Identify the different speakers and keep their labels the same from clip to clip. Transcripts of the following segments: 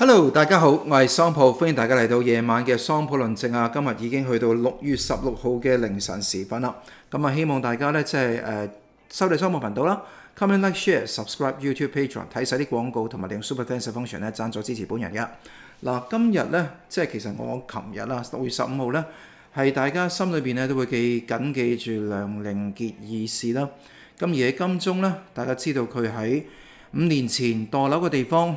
Speaker 1: Hello，大家好，我系桑普，欢迎大家嚟到夜晚嘅桑普论证啊！今日已经去到六月十六号嘅凌晨时分啦。咁啊，希望大家咧即系诶收睇桑普频道啦，comment like share subscribe YouTube Patreon 睇晒啲广告，同埋用 Super Thanks Function 咧赞助支持本人嘅。嗱，今日咧即系其实我琴日啦六月十五号咧系大家心里边咧都会记紧记住梁凌杰二事啦。咁而喺金钟咧，大家知道佢喺五年前堕楼嘅地方。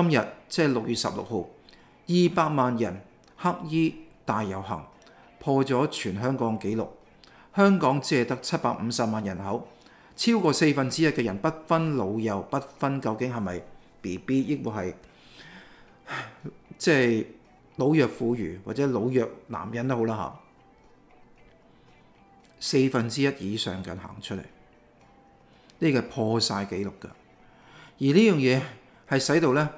Speaker 1: 今日即系六月十六号，二百万人黑衣大游行，破咗全香港紀录。香港只系得七百五十万人口，超过四分之一嘅人，不分老幼，不分究竟系咪 B B 亦或系即系老弱妇孺，或者老弱男人都好啦，吓四分之一以上嘅行出嚟，呢个破晒紀录噶。而呢样嘢系使到咧。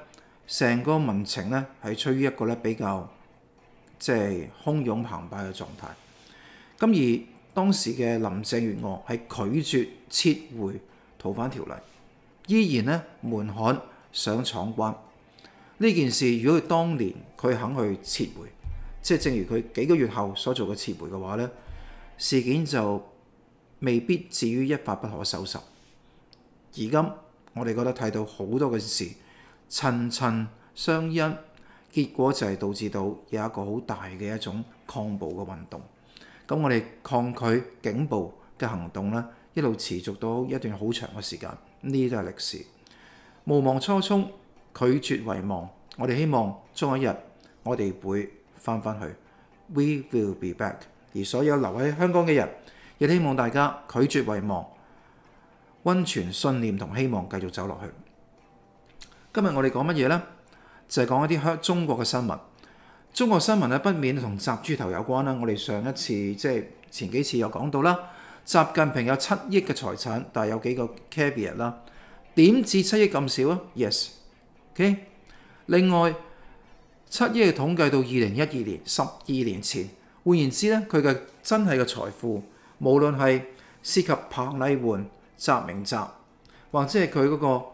Speaker 1: 成個民情咧係處於一個咧比較即係洶湧澎湃嘅狀態。咁而當時嘅林鄭月娥係拒絕撤回逃犯條例，依然咧門漢想闖關呢件事。如果佢當年佢肯去撤回，即係正如佢幾個月後所做嘅撤回嘅話咧，事件就未必至於一發不可收拾。而今我哋覺得睇到好多嘅事。層層相因，結果就係導致到有一個好大嘅一種抗暴嘅運動。咁我哋抗拒警暴嘅行動咧，一路持續到一段好長嘅時間。呢啲都係歷史。無忘初衷，拒絕遺忘。我哋希望，終有一日，我哋會翻返去。We will be back。而所有留喺香港嘅人，亦希望大家拒絕遺忘，温存信念同希望，繼續走落去。今日我哋講乜嘢呢？就係講一啲香中國嘅新聞。中國新聞咧，不免同集豬頭有關啦。我哋上一次即系前幾次有講到啦，習近平有七億嘅財產，但係有幾個 caveat 啦。點止七億咁少啊？Yes，OK。另外七億嘅統計到二零一二年十二年前，換言之咧，佢嘅真係嘅財富，無論係涉及彭丽媛、習明泽，或者係佢嗰個。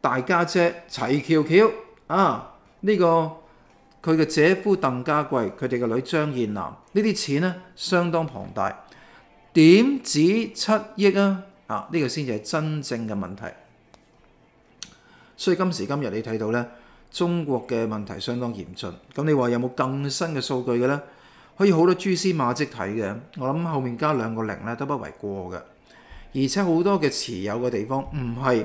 Speaker 1: 大家姐齊喬喬啊，呢個佢嘅姐夫鄧家貴，佢哋嘅女張燕南，呢啲錢呢相當龐大，點止七億啊？啊，呢個先至係真正嘅問題。所以今時今日你睇到呢，中國嘅問題相當嚴峻。咁你話有冇更新嘅數據嘅呢？可以好多蛛絲馬跡睇嘅。我諗後面加兩個零咧都不為過嘅，而且好多嘅持有嘅地方唔係。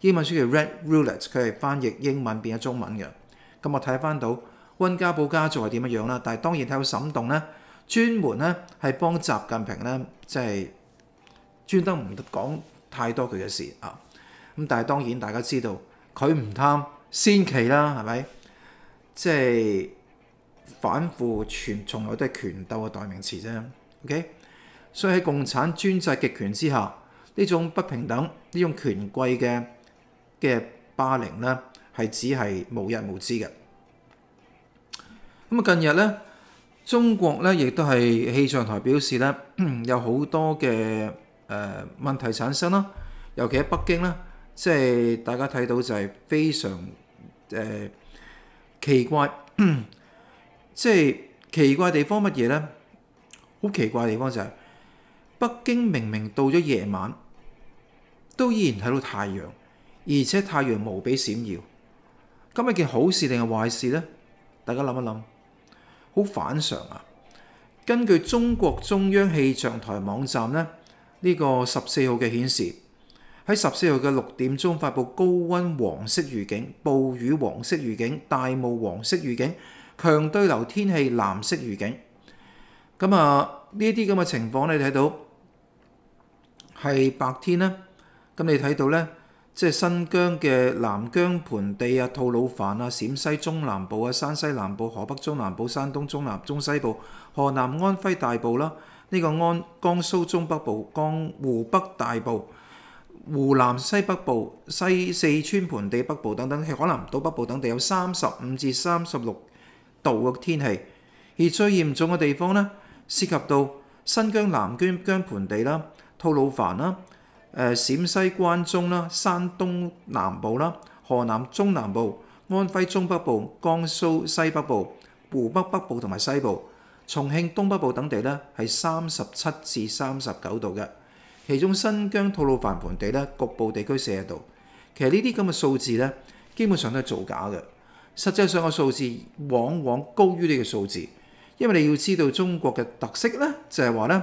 Speaker 1: 英文書叫《Red Roulette》，佢係翻譯英文變咗中文嘅。咁我睇翻到温家寶家族係點乜樣啦？但係當然睇到沈動咧，專門咧係幫習近平咧，即係專登唔講太多佢嘅事啊。咁但係當然大家知道佢唔貪先期啦，係咪？即係反腐全從來都係權鬥嘅代名詞啫。OK，所以喺共產專制極權之下，呢種不平等、呢種權貴嘅。嘅霸凌咧，係只係無日無之嘅。咁啊，近日咧，中國咧亦都係氣象台表示咧，有好多嘅誒問題產生啦。尤其喺北京咧，即係大家睇到就係非常誒奇怪，即係奇怪地方乜嘢咧？好奇怪嘅地方就係北京明明到咗夜晚，都依然睇到太陽。而且太陽無比閃耀，今日件好事定系壞事呢？大家諗一諗，好反常啊！根據中國中央氣象台網站呢，呢個十四號嘅顯示，喺十四號嘅六點鐘發布高温黃色預警、暴雨黃色預警、大霧黃色預警、強對流天氣藍色預警。咁啊，呢啲咁嘅情況你睇到係白天啦。咁你睇到呢。即係新疆嘅南疆盆地啊、吐魯番啊、陝西中南部啊、山西南部、河北中南部、山東中南中西部、河南、安徽大部啦，呢個安江蘇中北部、江湖北大部、湖南西北部、西四川盆地北部等等，係河南、東北部等地有三十五至三十六度嘅天氣，而最嚴重嘅地方咧，涉及到新疆南疆盆地啦、吐魯番啦。誒陝西關中啦、山東南部啦、河南中南部、安徽中北部、江蘇西北部、湖北北部同埋西部、重慶東北部等地咧，係三十七至三十九度嘅。其中新疆吐魯番盆地咧，局部地區四十度。其實呢啲咁嘅數字咧，基本上都係造假嘅。實際上嘅數字往往高於呢個數字，因為你要知道中國嘅特色咧，就係話咧。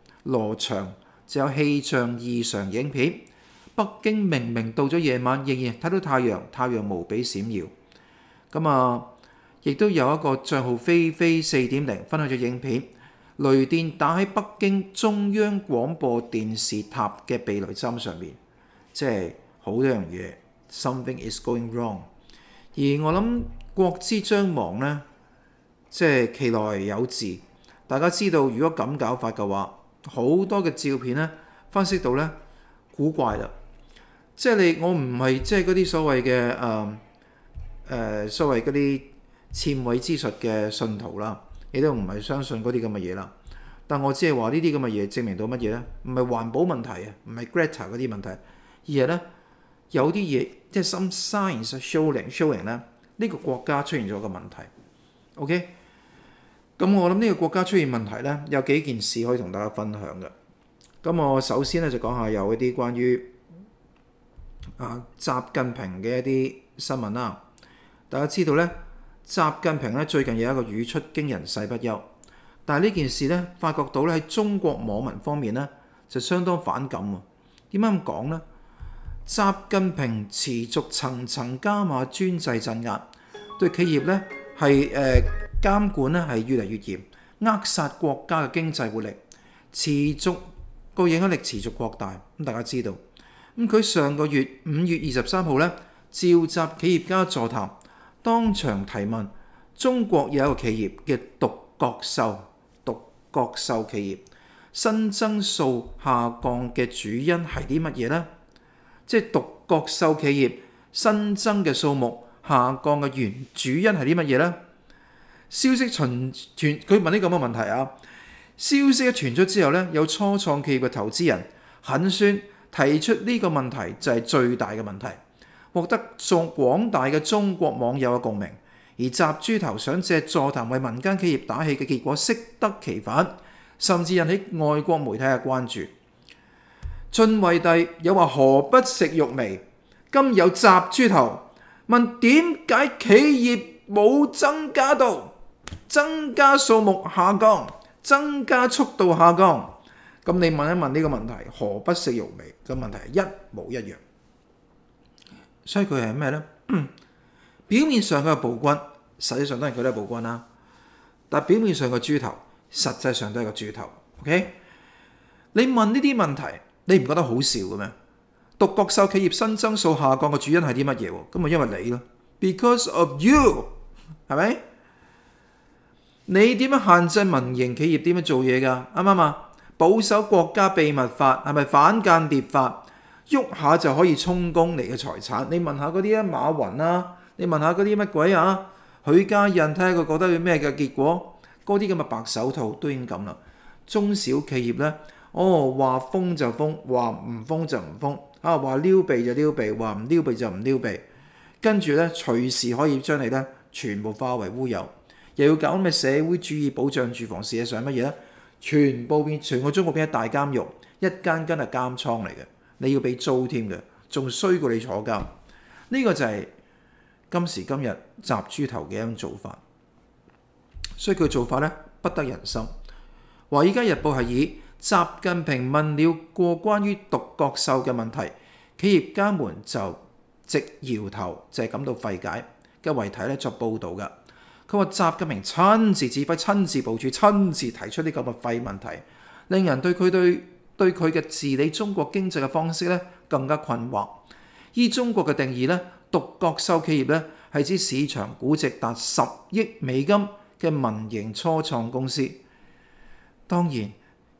Speaker 1: 羅翔，就有氣象異常影片。北京明明到咗夜晚，仍然睇到太陽，太陽無比閃耀。咁啊，亦都有一個帳號飛飛四點零分享咗影片，雷電打喺北京中央廣播電視塔嘅避雷針上面，即係好多樣嘢。Something is going wrong。而我諗國之將亡呢，即係其來有志。大家知道，如果咁搞法嘅話，好多嘅照片咧，分析到咧古怪啦，即係你我唔係即係嗰啲所謂嘅誒誒所謂嗰啲僭位之術嘅信徒啦，你都唔係相信嗰啲咁嘅嘢啦。但我只係話呢啲咁嘅嘢證明到乜嘢咧？唔係環保問題啊，唔係 greater 嗰啲問題，而係咧有啲嘢即係 some science showing showing 咧呢個國家出現咗个個問題。OK。咁我諗呢個國家出現問題呢，有幾件事可以同大家分享嘅。咁我首先咧就講下有一啲關於啊習近平嘅一啲新聞啦。大家知道呢，習近平呢最近有一個語出驚人世不休，但係呢件事呢，發覺到咧喺中國網民方面呢，就相當反感喎。點解咁講呢？習近平持續層層加碼專制鎮壓，對企業呢。係誒監管咧係越嚟越嚴，扼殺國家嘅經濟活力，持續個影響力持續擴大。咁大家知道，咁佢上個月五月二十三號咧召集企業家座談，當場提問：中國有一個企業嘅獨角獸、獨角獸企業新增數下降嘅主因係啲乜嘢咧？即係獨角獸企業新增嘅數目。下降嘅原主因係啲乜嘢呢？消息傳傳，佢問呢嘅問題啊！消息一傳出之後呢，有初創企業嘅投資人很酸，提出呢個問題就係最大嘅問題，獲得眾廣大嘅中國網友嘅共鳴。而雜豬頭想借座談為民間企業打氣嘅結果適得其反，甚至引起外國媒體嘅關注。晋惠帝又話：何不食肉糜？今有雜豬頭。问点解企业冇增加到，增加数目下降，增加速度下降？咁你问一问呢个问题，何不食肉味？个问题一模一样。所以佢系咩咧？表面上佢系暴君，实际上当然佢都系暴君啦。但表面上个猪头，实际上都系个猪头。O K，你问呢啲问题，你唔觉得好笑嘅咩？独國兽企業新增數下降嘅主因係啲乜嘢？咁啊，因為你咯，because of you，係咪？你點樣限制民營企業點樣做嘢㗎？啱唔啱啊？保守國家秘密法係咪反間諜法？喐下就可以充公你嘅財產。你問下嗰啲啊，馬雲啊，你問下嗰啲乜鬼啊，許家印，睇下佢覺得要咩嘅結果。嗰啲咁嘅白手套都已经咁啦。中小企業咧，哦話封就封，話唔封就唔封。啊話撩鼻就撩鼻，話唔撩鼻就唔撩鼻，跟住咧隨時可以將你咧全部化為烏有。又要搞咩社會主義保障住房？事實上乜嘢咧？全部變，全個中國變咗大監獄，一間間係監倉嚟嘅，你要俾租添嘅，仲衰過你坐監。呢個就係今時今日集豬頭嘅一種做法。所以佢做法咧不得人心。華爾街日報係以習近平問了過關於獨角獸嘅問題，企業家們就直搖頭，就係感到費解嘅題體咧，作報導嘅。佢話：習近平親自自費、親自部署、親自提出呢咁嘅廢問題，令人對佢對對佢嘅治理中國經濟嘅方式咧更加困惑。依中國嘅定義咧，獨角獸企業咧係指市場估值達十億美金嘅民營初創公司，當然。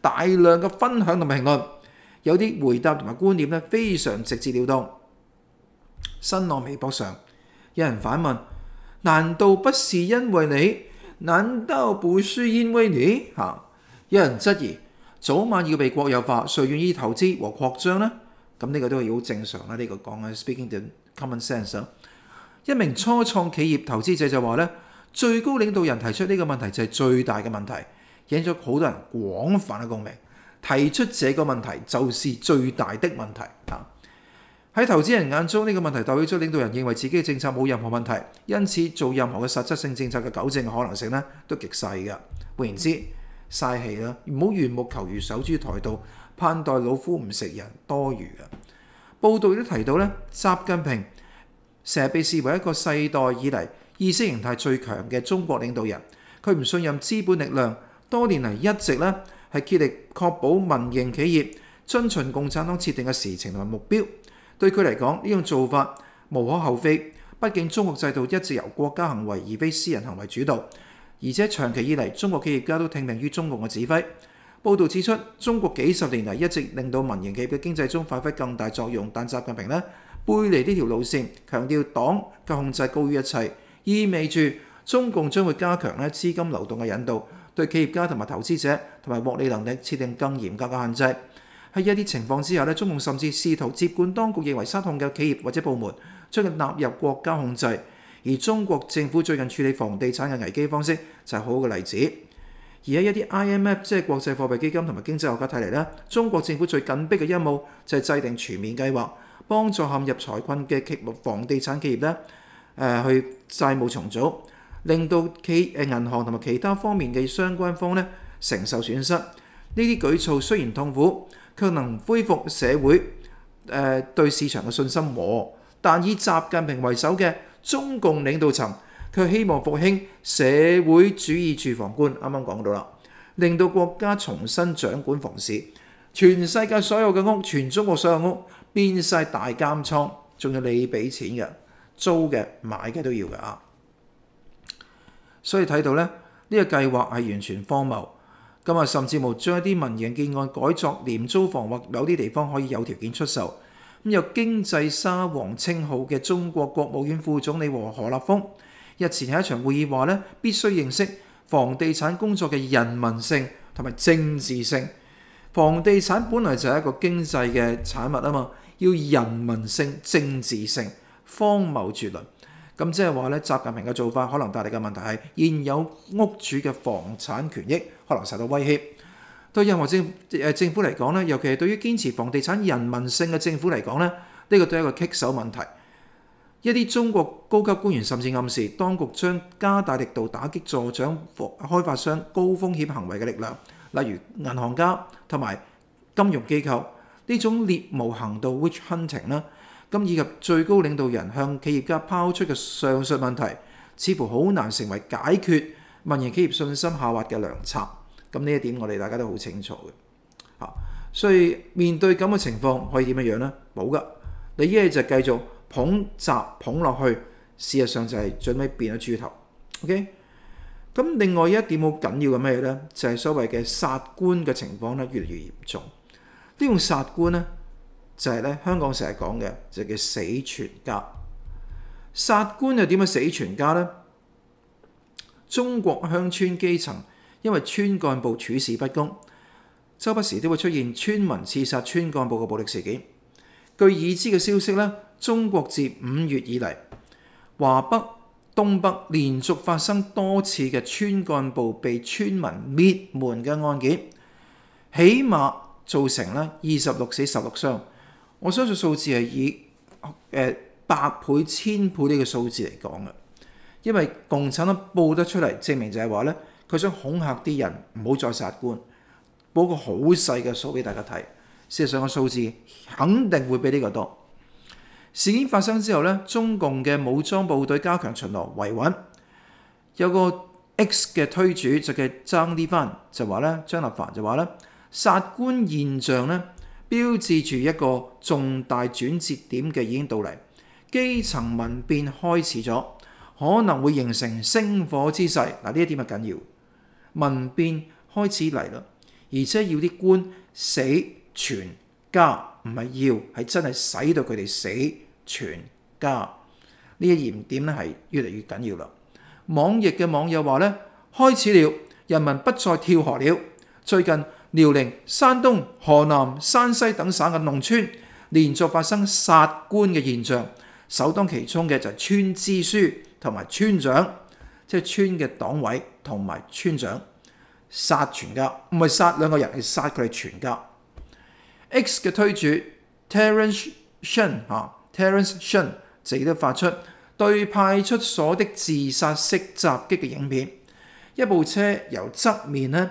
Speaker 1: 大量嘅分享同埋評論，有啲回答同埋觀点咧非常直截了當。新浪微博上有人反問：，難道不是因為你？難道不輸因為你？嚇！有人質疑：，早晚要被國有化，誰願意投資和擴張呢？咁呢個都係好正常啦。呢個講緊 speaking the common sense 一名初創企業投資者就話咧：，最高領導人提出呢個問題就係最大嘅問題。引咗好多人廣泛嘅共鳴，提出這個問題就是最大的問題啊！喺投資人眼中，呢個問題代表咗領導人認為自己嘅政策冇任何問題，因此做任何嘅實質性政策嘅糾正可能性咧都極細嘅。換言之，嘥氣啦，唔好圓木求魚，守株待兔，盼待老夫唔食人，多餘嘅。報道都提到咧，習近平成日被視為一個世代以嚟意識形態最強嘅中國領導人，佢唔信任資本力量。多年嚟一直咧係竭力確保民營企業遵循共產黨設定嘅時程同埋目標，對佢嚟講呢種做法無可厚非。畢竟中國制度一直由國家行為而非私人行為主導，而且長期以嚟中國企業家都聽命於中共嘅指揮。報導指出，中國幾十年嚟一直令到民營企業嘅經濟中發揮更大作用，但習近平咧背離呢條路線，強調黨嘅控制高於一切，意味住中共將會加強咧資金流動嘅引導。對企業家同埋投資者同埋獲利能力設定更嚴格嘅限制，喺一啲情況之下咧，中共甚至試圖接管當局認為失控嘅企業或者部門，將佢納入國家控制。而中國政府最近處理房地產嘅危機方式就係好嘅例子。而喺一啲 IMF 即係國際貨幣基金同埋經濟學家睇嚟咧，中國政府最緊迫嘅任務就係制定全面計劃，幫助陷入財困嘅企房地產企業咧，誒去債務重組。令到企誒銀行同埋其他方面嘅相關方咧承受損失，呢啲舉措雖然痛苦，卻能恢復社會誒對市場嘅信心和。但以習近平為首嘅中共領導層卻希望復興社會主義住房觀，啱啱講到啦，令到國家重新掌管房市，全世界所有嘅屋，全中國所有屋變曬大監倉，仲要你俾錢嘅租嘅買嘅都要嘅啊！所以睇到咧，呢個計劃係完全荒謬。今日甚至冇將一啲民營建案改作廉租房，或有啲地方可以有條件出售。咁有經濟沙皇稱號嘅中國國務院副總理和何立峰日前喺一場會議話咧，必須認識房地產工作嘅人民性同埋政治性。房地產本來就係一個經濟嘅產物啊嘛，要人民性、政治性，荒謬絕倫。咁即係話咧，習近平嘅做法可能帶嚟嘅問題係現有屋主嘅房產權益可能受到威脅。對任何政誒政府嚟講咧，尤其係對於堅持房地產人民性嘅政府嚟講咧，呢個都係一個棘手問題。一啲中國高級官員甚至暗示，當局將加大力度打擊助長房開發商高風險行為嘅力量，例如銀行家同埋金融機構呢種獵巫行動 w h i c h hunting） 咧。咁以及最高領導人向企業家拋出嘅上述問題，似乎好難成為解決民營企業信心下滑嘅良策。咁呢一點我哋大家都好清楚嘅嚇。所以面對咁嘅情況，可以點樣呢？冇噶，你一家就繼續捧砸捧落去，事實上就係最尾變咗豬頭。OK。咁另外一點好緊要嘅咩呢？就係所謂嘅殺官嘅情況咧，越嚟越嚴重。呢種殺官咧。就係咧，香港成日講嘅就叫死全家，殺官又點樣死全家咧？中國鄉村基層因為村幹部處事不公，周不時都會出現村民刺殺村幹部嘅暴力事件。據已知嘅消息咧，中國自五月以嚟，華北、東北連續發生多次嘅村幹部被村民滅門嘅案件，起碼造成咧二十六死十六傷。我相信數字係以誒百倍、千倍呢個數字嚟講嘅，因為共產黨報得出嚟，證明就係話咧，佢想恐嚇啲人唔好再殺官，報個好細嘅數俾大家睇。事實上個數字肯定會比呢個多。事件發生之後咧，中共嘅武裝部隊加強巡邏維穩。有個 X 嘅推主就嘅爭呢番就話咧，張立凡就話咧，殺官現象咧。標誌住一個重大轉折點嘅已經到嚟，基層民變開始咗，可能會形成星火之勢。嗱，呢一點係緊要，民變開始嚟啦，而且要啲官死全家，唔係要，係真係使到佢哋死全家。呢一嚴點咧係越嚟越緊要啦。網易嘅網友話咧，開始了，人民不再跳河了。最近。辽宁、山东、河南、山西等省嘅農村連續發生殺官嘅現象，首當其衝嘅就係村支書同埋村長，即系村嘅黨委同埋村長殺全家，唔係殺兩個人，係殺佢哋全家。X 嘅推主 Terrence Shen 啊，Terrence Shen 自己都發出對派出所的自殺式襲擊嘅影片，一部車由側面咧。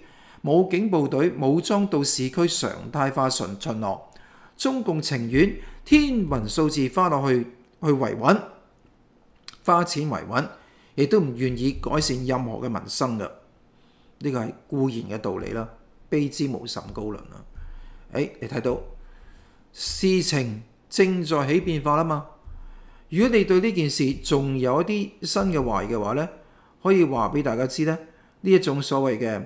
Speaker 1: 武警部隊武裝到市區常態化巡巡逻，中共情願天文數字花落去去維穩，花錢維穩，亦都唔願意改善任何嘅民生噶。呢個係固然嘅道理啦，卑之無甚高论啦。誒，你睇到事情正在起變化啦嘛？如果你對呢件事仲有一啲新嘅疑嘅話咧，可以話俾大家知咧，呢一種所謂嘅。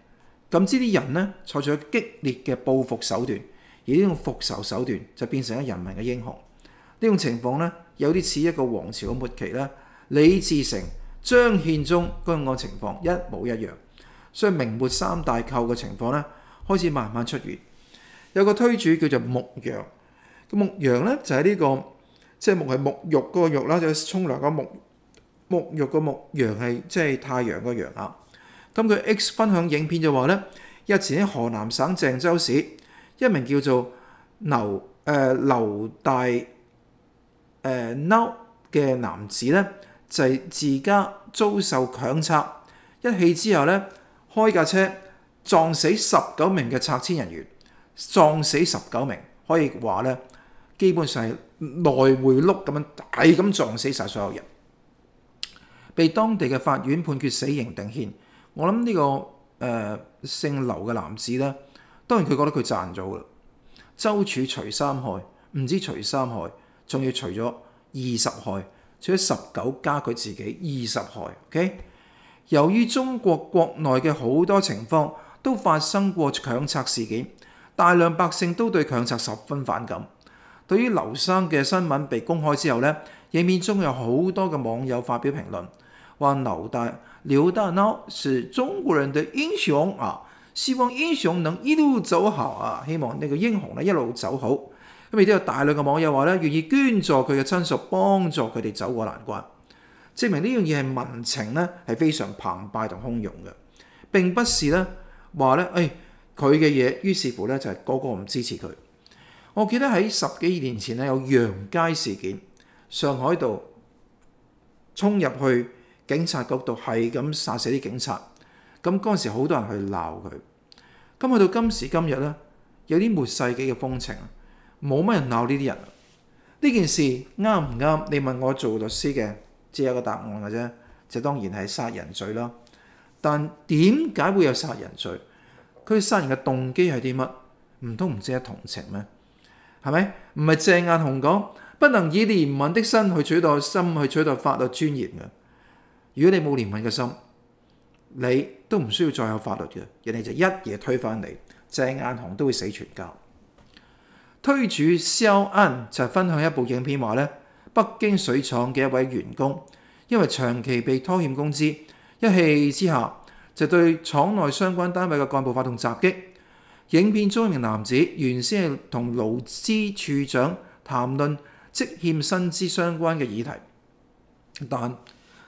Speaker 1: 咁呢啲人咧採取激烈嘅報復手段，而呢種復仇手段就變成咗人民嘅英雄。呢種情況咧有啲似一個王朝嘅末期啦，李自成、張獻忠嗰個嘅情況一模一樣。所以明末三大寇嘅情況咧開始慢慢出現。有個推主叫做牧羊，咁牧羊咧就係呢個即係牧係沐浴嗰個浴啦，就係沖涼嗰沐沐浴個沐羊係即係太陽個陽啊。咁佢 X 分享影片就話咧，日前喺河南省鄭州市一名叫做劉誒劉大誒嬲嘅男子咧，就係自家遭受強拆，一氣之後咧開架車撞死十九名嘅拆遷人員，撞死十九名，可以話咧基本上係來回碌咁樣大咁撞死晒所有人，被當地嘅法院判決死刑定軒。我諗呢個誒姓劉嘅男子咧，當然佢覺得佢賺咗啦。周處除三害，唔止除三害，仲要除咗二十害，除咗十九加佢自己二十害。OK，由於中國國內嘅好多情況都發生過強拆事件，大量百姓都對強拆十分反感。對於劉生嘅新聞被公開之後咧，影片中有好多嘅網友發表評論，話劉大。刘大孬是中国人的英雄啊！希望英雄能一路走好啊！希望呢个英雄呢一路走好。咁亦都有大量嘅网友话呢，愿意捐助佢嘅亲属，帮助佢哋走过难关，证明呢样嘢系民情呢系非常澎湃同汹涌嘅，并不是呢话呢，诶佢嘅嘢，于是乎呢就系个个唔支持佢。我记得喺十几年前呢，有杨街事件，上海度冲入去。警察局度系咁杀死啲警察，咁嗰阵时好多人去闹佢。咁去到今时今日咧，有啲末世纪嘅风情，冇乜人闹呢啲人。呢件事啱唔啱？你问我做律师嘅，只有一个答案嘅啫，就当然系杀人罪啦。但点解会有杀人罪？佢杀人嘅动机系啲乜？唔通唔知系同情咩？系咪？唔系郑雁雄讲不能以怜悯的心去取代心，去取代法律尊严嘅？如果你冇怜悯嘅心，你都唔需要再有法律嘅，人哋就一夜推翻你。鄭雁雄都會死全家。推主肖恩就分享一部影片話咧，北京水廠嘅一位員工，因為長期被拖欠工資，一氣之下就對廠內相關單位嘅幹部發動襲擊。影片中一名男子原先係同勞資處長談論職欠薪資相關嘅議題，但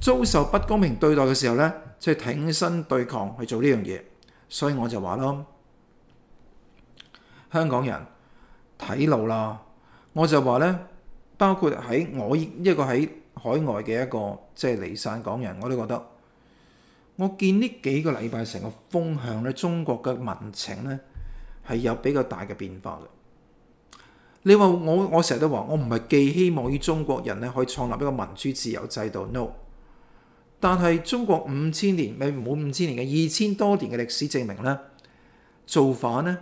Speaker 1: 遭受不公平對待嘅時候呢，即係挺身對抗去做呢樣嘢，所以我就話咯，香港人睇路啦。我就話呢，包括喺我一個喺海外嘅一個即係離散港人，我都覺得，我見呢幾個禮拜成個風向咧，中國嘅民情咧係有比較大嘅變化嘅。你話我我成日都話，我唔係寄希望於中國人咧可以創立一個民主自由制度，no。但系中國五千年咪好五千年嘅二千多年嘅歷史證明咧，造反咧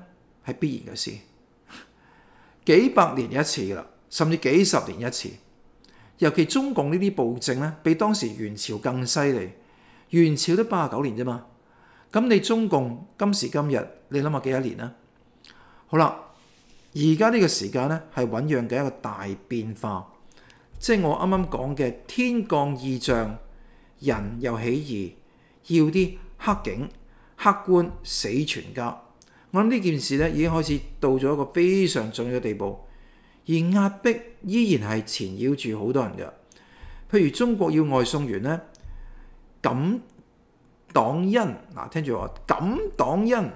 Speaker 1: 係必然嘅事，幾百年一次啦，甚至幾十年一次。尤其中共呢啲暴政咧，比當時元朝更犀利。元朝都八十九年啫嘛，咁你中共今時今日你諗下幾多年啦？好啦，而家呢個時間咧係醖釀嘅一個大變化，即係我啱啱講嘅天降異象。人又起義，要啲黑警、黑官死全家。我諗呢件事咧已經開始到咗一個非常重要嘅地步，而壓迫依然係纏繞住好多人嘅。譬如中國要外送員咧，敢黨恩嗱，聽住我，敢黨恩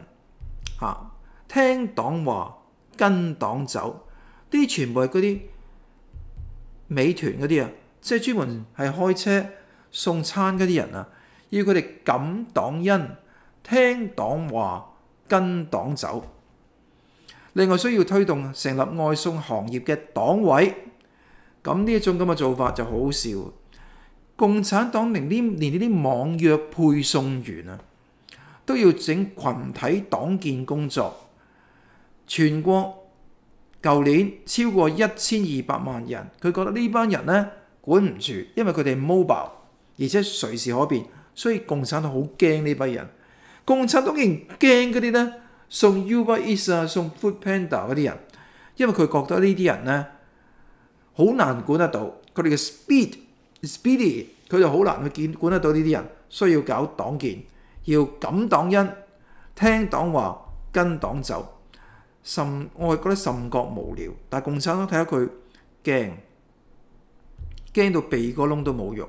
Speaker 1: 吓，聽黨話，跟黨走。呢啲全部係嗰啲美團嗰啲啊，即係專門係開車。送餐嗰啲人啊，要佢哋感黨恩、聽黨話、跟黨走。另外需要推動成立外送行業嘅黨委，咁呢一種咁嘅做法就好笑。共產黨連呢連呢啲網約配送員啊，都要整群體黨建工作。全國舊年超過一千二百萬人，佢覺得呢班人呢管唔住，因為佢哋 mobile。而且隨時可變，所以共產黨好驚呢班人。共產黨竟然驚嗰啲咧，送 Uber Eats 啊，送 Foodpanda 嗰啲人，因為佢覺得呢啲人咧好難管得到。佢哋嘅 speed，speed，y 佢就好難去見管得到呢啲人。需要搞黨建，要感黨恩，聽黨話，跟黨走。甚我係覺得甚覺無聊，但共產黨睇下佢驚，驚到鼻哥窿都冇肉。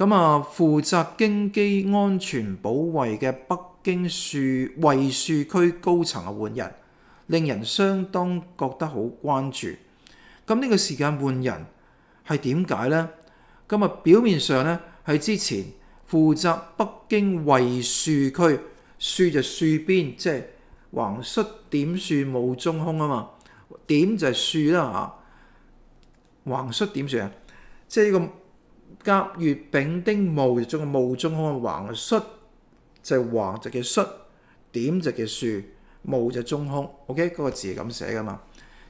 Speaker 1: 咁啊，負責經機安全保衛嘅北京樹惠樹區高層啊換人，令人相當覺得好關注。咁呢個時間換人係點解呢？咁啊，表面上呢係之前負責北京惠樹區樹就樹邊，即係橫率點樹冇中空啊嘛，點就係樹啦嚇，橫率點樹啊，即係呢個。甲、乙、丙、丁、戊就中嘅戊中空，嘅橫率，就橫就叫率，點就叫竖，戊就中空。OK，嗰個字係咁寫噶嘛？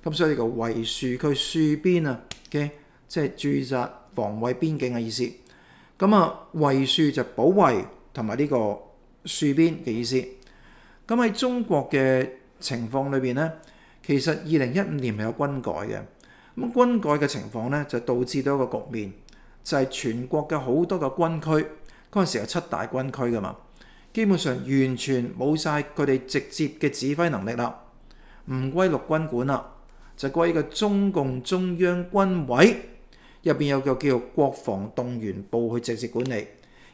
Speaker 1: 咁所以個圍戍，佢戍邊啊？OK，即係驻扎防卫邊境嘅意思。咁啊，圍戍就保卫同埋呢個戍邊嘅意思。咁喺中國嘅情況裏边咧，其實二零一五年係有軍改嘅。咁軍改嘅情況咧，就導致到一個局面。就係全國嘅好多個軍區，嗰陣時有七大軍區噶嘛，基本上完全冇晒佢哋直接嘅指揮能力啦，唔歸陸軍管啦，就歸個中共中央軍委入面有個叫國防動員部去直接管理，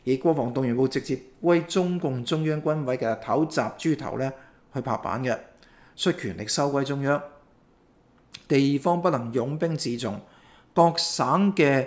Speaker 1: 而國防動員部直接歸中共中央軍委嘅頭集豬頭咧去拍板嘅，所以權力收歸中央，地方不能擁兵自重，各省嘅。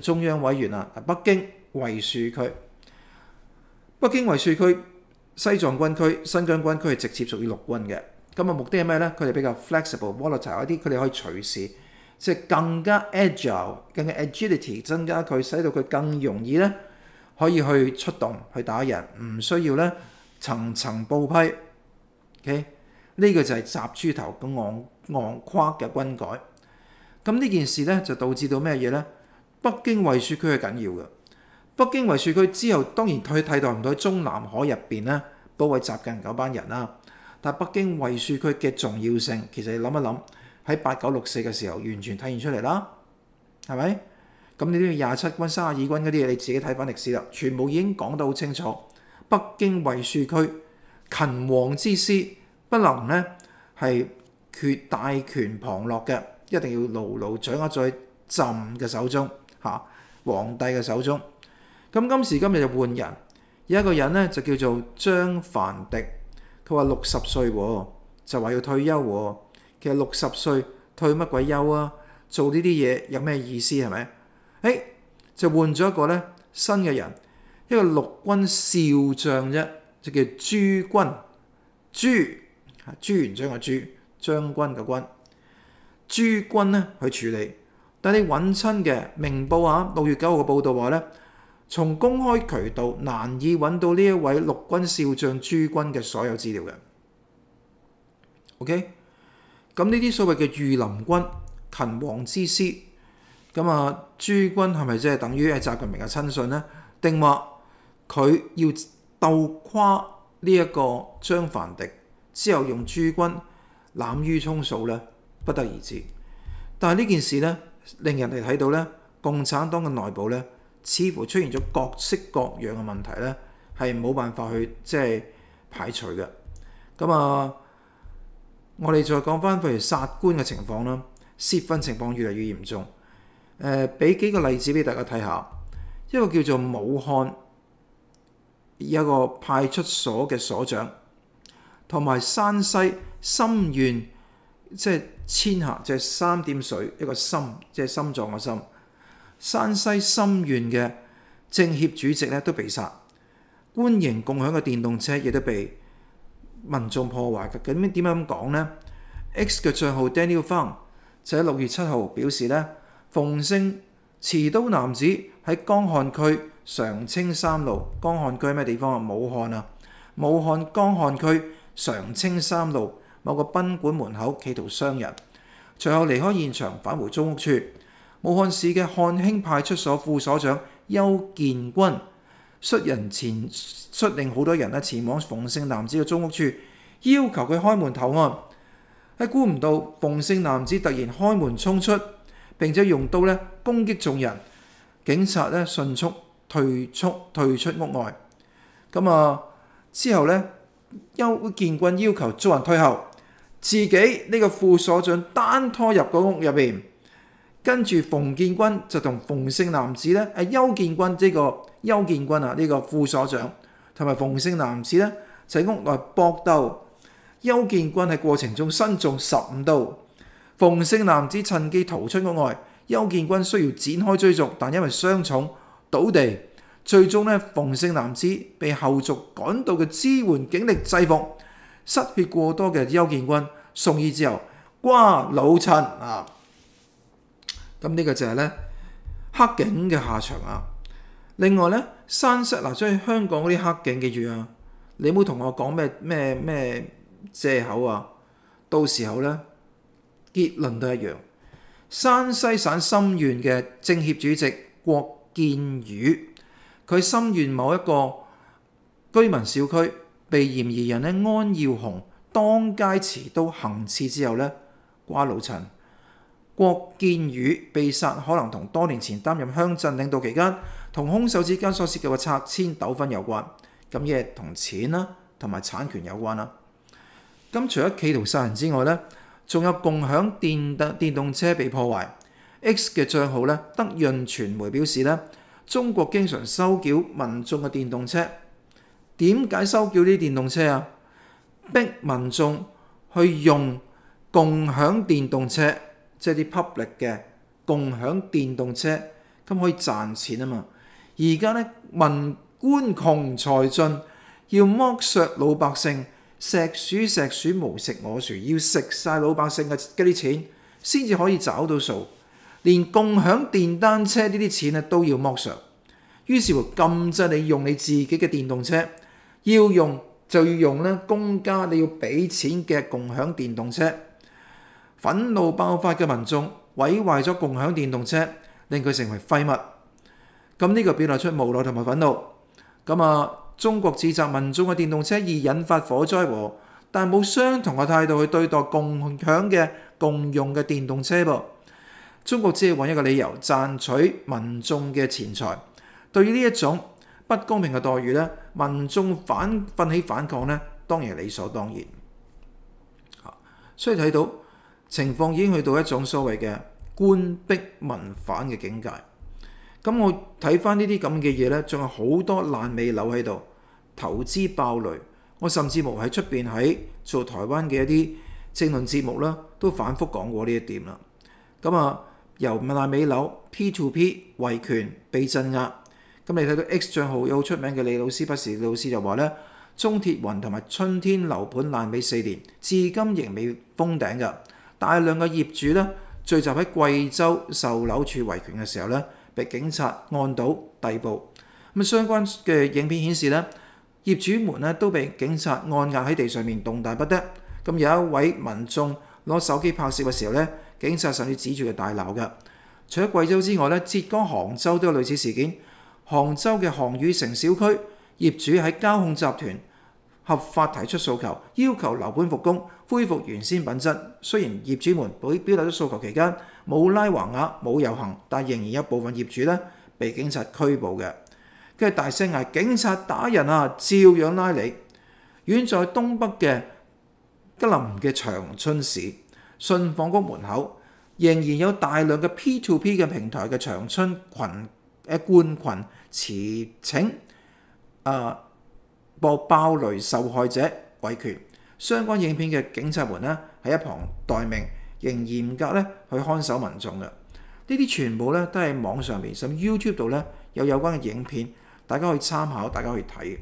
Speaker 1: 中央委員啊，北京維戍區、北京維戍區、西藏軍區、新疆軍區係直接屬於陸軍嘅。咁啊，目的係咩咧？佢哋比較 flexible、volatile 一啲，佢哋可以隨時即係更加 agile、更加 agility，增加佢使到佢更容易咧，可以去出動去打人，唔需要咧層層報批。OK，呢個就係砸豬頭嘅昂昂跨嘅軍改。咁呢件事咧就導致到咩嘢咧？北京衛戍區係緊要嘅。北京衛戍區之後當然佢替代唔到中南海入邊咧，保位集近嗰班人啦。但北京衛戍區嘅重要性其實你諗一諗喺八九六四嘅時候完全體現出嚟啦，係咪？咁你啲廿七軍、三十二軍嗰啲嘢你自己睇翻歷史啦，全部已經講得好清楚。北京衛戍區勤王之師不能咧係決大權旁落嘅，一定要牢牢掌握在朕嘅手中。皇帝嘅手中，咁今时今日就换人，有一个人咧就叫做张凡迪，佢话六十岁喎，就话要退休喎。其实六十岁退乜鬼休啊？做呢啲嘢有咩意思系咪？诶，就换咗一个咧新嘅人，一个陆军少将啫，就叫朱军朱朱元璋嘅朱将军嘅军朱军咧去处理。但係你揾親嘅明報啊，六月九號嘅報道話咧，從公開渠道難以揾到呢一位陸軍少將朱軍嘅所有資料嘅。OK，咁呢啲所謂嘅御林軍、勤王之師，咁啊朱軍係咪即係等於係習近平嘅親信咧？定話佢要鬥跨呢一個張凡迪之後，用朱軍攬於充數咧，不得而知。但係呢件事咧。令人哋睇到咧，共產黨嘅內部咧，似乎出現咗各式各樣嘅問題咧，係冇辦法去即係排除嘅。咁啊，我哋再講翻譬如殺官嘅情況啦，泄憤情況越嚟越嚴重。誒，俾幾個例子俾大家睇下。一個叫做武漢一個派出所嘅所長，同埋山西深縣即係。千客即係三點水，一個心，即係心臟嘅心。山西心源嘅政協主席咧都被殺，官營共享嘅電動車亦都被民眾破壞。咁點點解咁講咧？X 嘅帳號 Daniel Fang 就喺六月七號表示咧，馮姓持刀男子喺江漢區常青三路。江漢區咩地方啊？武漢啊，武漢江漢區常青三路。某个宾馆门口企图伤人，随后离开现场返回租屋处。武汉市嘅汉兴派出所副所长邱建军率人前率领好多人咧前往冯姓男子嘅租屋处，要求佢开门投案。估唔到冯姓男子突然开门冲出，并且用刀咧攻击众人，警察咧迅速退缩退出屋外。咁啊之后咧，邱建军要求众人退后。自己呢個副所長單拖入個屋入边，跟住馮建軍就同馮姓男子咧，係邱建軍呢個邱建軍啊呢個副所長同埋馮姓男子咧，就喺屋內搏鬥。邱建軍喺過程中身中十五刀，馮姓男子趁機逃出屋外。邱建軍需要展開追逐，但因為傷重倒地，最終咧馮姓男子被後續趕到嘅支援警力制服。失血過多嘅邱建軍。送醫之後，瓜老衬啊，咁呢個就係咧黑警嘅下場啊！另外咧，山西嗱，所以香港嗰啲黑警，嘅住啊，你唔好同我講咩咩咩借口啊！到時候咧結論都一樣。山西省深縣嘅政協主席郭建宇，佢深縣某一個居民小區被嫌疑人咧安耀雄。當街持刀行刺之後呢，瓜老陳郭建宇被殺，可能同多年前擔任鄉鎮領導期間同凶手之間所涉及嘅拆遷糾紛有關，咁嘢同錢啦，同埋產權有關啦。咁除咗企圖殺人之外呢，仲有共享電動电动車被破壞，X 嘅帳號呢，德潤傳媒表示呢，中國經常收繳民眾嘅電動車，點解收繳啲電動車啊？逼民眾去用共享電動車，即係啲 public 嘅共享電動車，咁可以賺錢啊嘛！而家咧，民官窮財盡，要剝削老百姓，石鼠石鼠無食我鼠，要食曬老百姓嘅嗰啲錢，先至可以找到數。連共享電單車呢啲錢都要剝削，於是乎禁制你用你自己嘅電動車，要用。就要用咧公家你要俾錢嘅共享電動車，憤怒爆發嘅民眾毀壞咗共享電動車，令佢成為廢物。咁呢個表達出無奈同埋憤怒。咁啊，中國指責民眾嘅電動車易引發火災和，但冇相同嘅態度去對待共享嘅共用嘅電動車噃。中國只係揾一個理由賺取民眾嘅錢財，對於呢一種不公平嘅待遇咧。民眾反奮起反抗咧，當然理所當然。所以睇到情況已經去到一種所謂嘅官逼民反嘅境界。咁我睇翻呢啲咁嘅嘢咧，仲有好多爛尾樓喺度投資爆雷。我甚至無喺出面喺做台灣嘅一啲政論節目啦，都反覆講過呢一點啦。咁啊，由爛尾樓 P to P 維權被鎮壓。咁你睇到 X 账號有好出名嘅李老師，不是李老師就話咧，中鐵雲同埋春天樓盤爛尾四年，至今仍未封頂嘅大量嘅業主咧聚集喺貴州售樓處維權嘅時候咧，被警察按倒逮捕。咁相關嘅影片顯示咧，業主們咧都被警察按壓喺地上面動弹不得。咁有一位民眾攞手機拍攝嘅時候咧，警察甚至指住佢大鬧嘅。除咗貴州之外咧，浙江杭州都有類似事件。杭州嘅杭宇城小區業主喺交控集團合法提出訴求，要求樓盤復工、恢復原先品質。雖然業主們表表達咗訴求期間冇拉橫額、冇遊行，但仍然有部分業主咧被警察拘捕嘅。跟住大聲嗌：警察打人啊，照樣拉你！遠在東北嘅吉林嘅長春市，信访局門口仍然有大量嘅 P to P 嘅平台嘅長春群誒官群辭請，啊個爆雷受害者維權相關影片嘅警察們咧喺一旁待命，仍嚴格咧去看守民眾嘅。呢啲全部咧都喺網上面，甚至 YouTube 度咧有有關嘅影片，大家可以參考，大家可以睇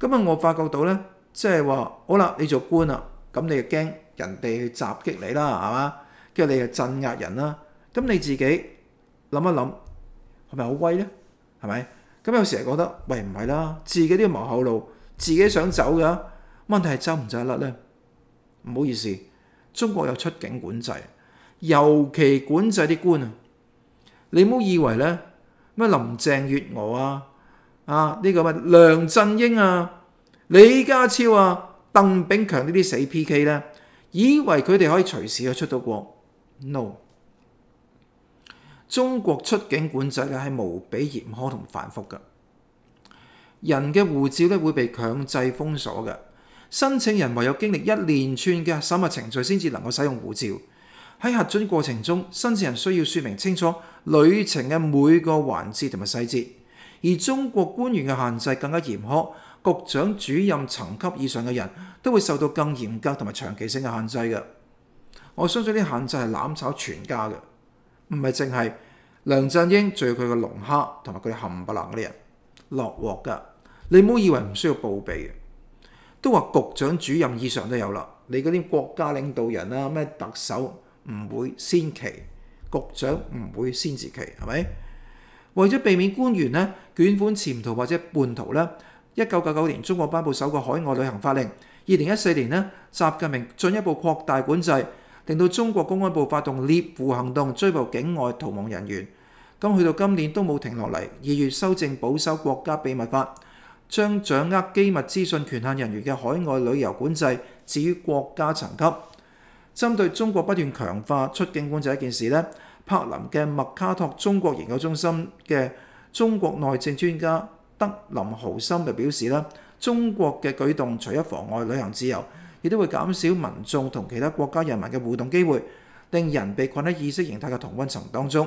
Speaker 1: 咁啊，我發覺到咧，即係話好啦，你做官啦，咁你就驚人哋去襲擊你啦，係嘛？跟住你就鎮壓人啦，咁你自己諗一諗。系咪好威咧？系咪？咁有时系觉得喂唔系啦，自己都要谋后路，自己想走噶。问题系走唔走得甩咧？唔好意思，中国有出境管制，尤其管制啲官啊！你唔好以为咧咩林郑月娥啊、啊呢个咩梁振英啊、李家超啊、邓炳强呢啲死 P K 咧，以为佢哋可以随时去出到国？No。中國出境管制咧係無比嚴苛同繁複嘅，人嘅護照咧會被強制封鎖嘅。申請人唯有經歷一連串嘅審核程序先至能夠使用護照。喺核准過程中，申請人需要説明清楚旅程嘅每個環節同埋細節。而中國官員嘅限制更加嚴苛，局長、主任層級以上嘅人都會受到更嚴格同埋長期性嘅限制嘅。我相信呢啲限制係攬炒全家嘅。唔係淨係梁振英聚佢個龍蝦同埋佢哋冚唪唥嗰啲人落鍋㗎，你唔好以為唔需要報備嘅，都話局長主任以上都有啦。你嗰啲國家領導人啊，咩特首唔會先期，局長唔會先至期，係咪？為咗避免官員咧卷款潛逃或者叛逃咧，一九九九年中國頒布首個海外旅行法令，二零一四年咧習近平進一步擴大管制。令到中國公安部發動獵狐行動追捕境外逃亡人員，咁去到今年都冇停落嚟。二月修正《保守國家秘密法》，將掌握機密資訊權限人員嘅海外旅遊管制至於國家層級。針對中國不斷強化出境管制一件事咧，柏林嘅麥卡托中國研究中心嘅中國內政專家德林豪森就表示呢中國嘅舉動除咗妨礙旅行自由。亦都會減少民眾同其他國家人民嘅互動機會，令人被困喺意識形態嘅同温層當中。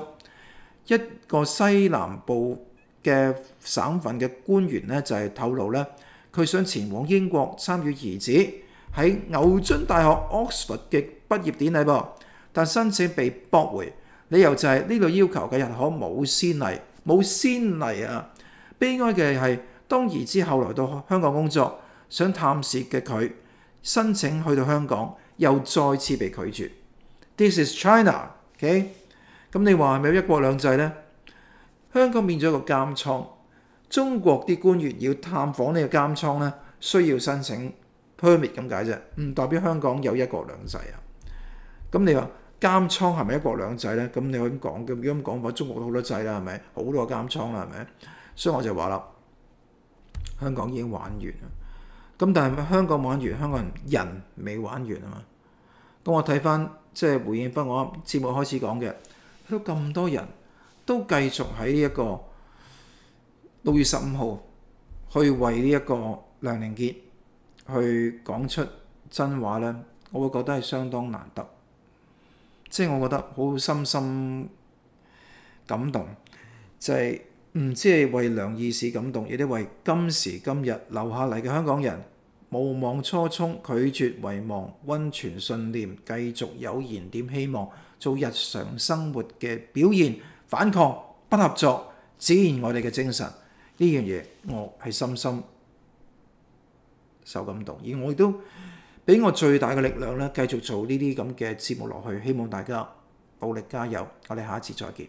Speaker 1: 一個西南部嘅省份嘅官員咧就係透露咧，佢想前往英國參與兒子喺牛津大學 Oxford 嘅畢業典禮噃，但申請被駁回，理由就係呢度要求嘅人可冇先例，冇先例啊！悲哀嘅係，當兒子後來到香港工作，想探視嘅佢。申請去到香港，又再次被拒絕。This is China，OK？咁你話有一國兩制呢？香港變咗個監倉，中國啲官員要探訪呢個監倉呢，需要申請 p e r m i t 咁解啫，唔代表香港有一國兩制啊。咁你話監倉係咪一國兩制呢？咁你可咁講，咁如果咁講，我中國都好多制啦，係咪？好多個監倉啦，係咪？所以我就話啦，香港已經玩完啦。咁但係香港冇玩完，香港人未玩完啊嘛！咁我睇翻即係回應翻我節目開始講嘅，都咁多人都繼續喺呢一個六月十五號去為呢一個梁凌傑去講出真話咧，我會覺得係相當難得，即係我覺得好深深感動，就係唔知係為梁義士感動，亦都為今時今日留下嚟嘅香港人。無忘初衷，拒绝遗忘，温存信念，继续有燃点希望，做日常生活嘅表现，反抗不合作，展现我哋嘅精神呢样嘢，我系深深受感动，而我亦都俾我最大嘅力量咧，继续做呢啲咁嘅节目落去，希望大家努力加油，我哋下一次再见。